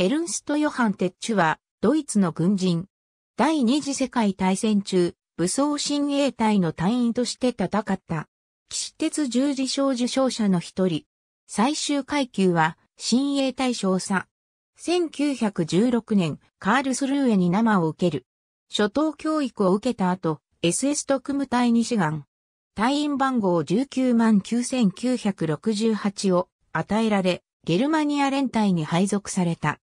エルンスト・ヨハン・テッチュは、ドイツの軍人。第二次世界大戦中、武装親衛隊の隊員として戦った。騎士鉄十字章受章者の一人。最終階級は、親衛隊少佐。1916年、カールスルーエに生を受ける。初等教育を受けた後、SS 特務隊に志願。隊員番号199,968を与えられ、ゲルマニア連隊に配属された。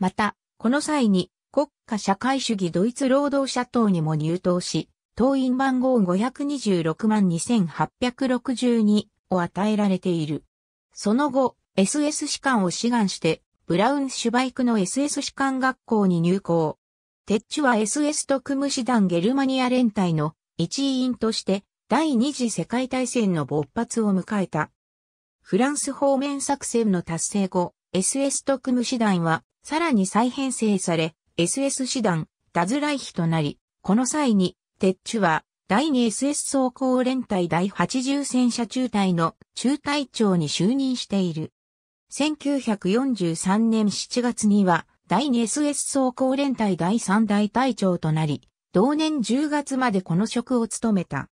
また、この際に国家社会主義ドイツ労働者党にも入党し、党員番号526万2862を与えられている。その後、SS 士官を志願して、ブラウンシュバイクの SS 士官学校に入校。テッチは SS 特務師団ゲルマニア連隊の一員として第二次世界大戦の勃発を迎えた。フランス方面作戦の達成後、SS 特務師団はさらに再編成され、SS 師団、ダズライヒとなり、この際に、テッチュは、第 2SS 走行連隊第80戦車中隊の中隊長に就任している。1943年7月には、第 2SS 走行連隊第3大隊長となり、同年10月までこの職を務めた。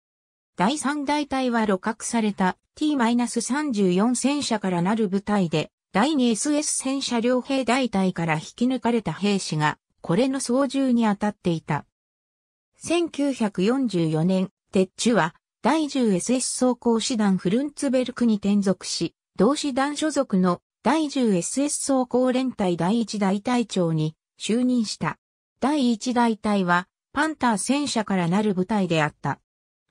第3大隊は露獲された T-34 戦車からなる部隊で、第 2SS 戦車両兵大隊から引き抜かれた兵士が、これの操縦に当たっていた。1944年、鉄柱は、第 10SS 装甲師団フルンツベルクに転属し、同師団所属の第 10SS 装甲連隊第1大隊長に就任した。第1大隊は、パンター戦車からなる部隊であった。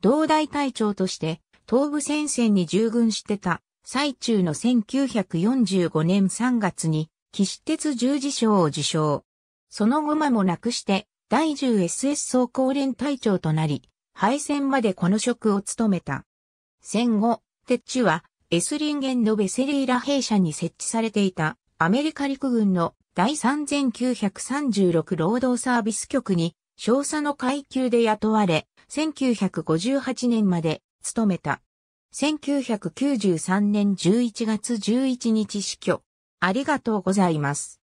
同大隊長として、東部戦線に従軍してた。最中の1945年3月に、騎士鉄十字章を受賞。その後間もなくして、第 10SS 総高連隊長となり、敗戦までこの職を務めた。戦後、鉄柱は、エスリンゲンのベセリーラ兵舎に設置されていた、アメリカ陸軍の第3936労働サービス局に、少佐の階級で雇われ、1958年まで務めた。1993年11月11日死去。ありがとうございます。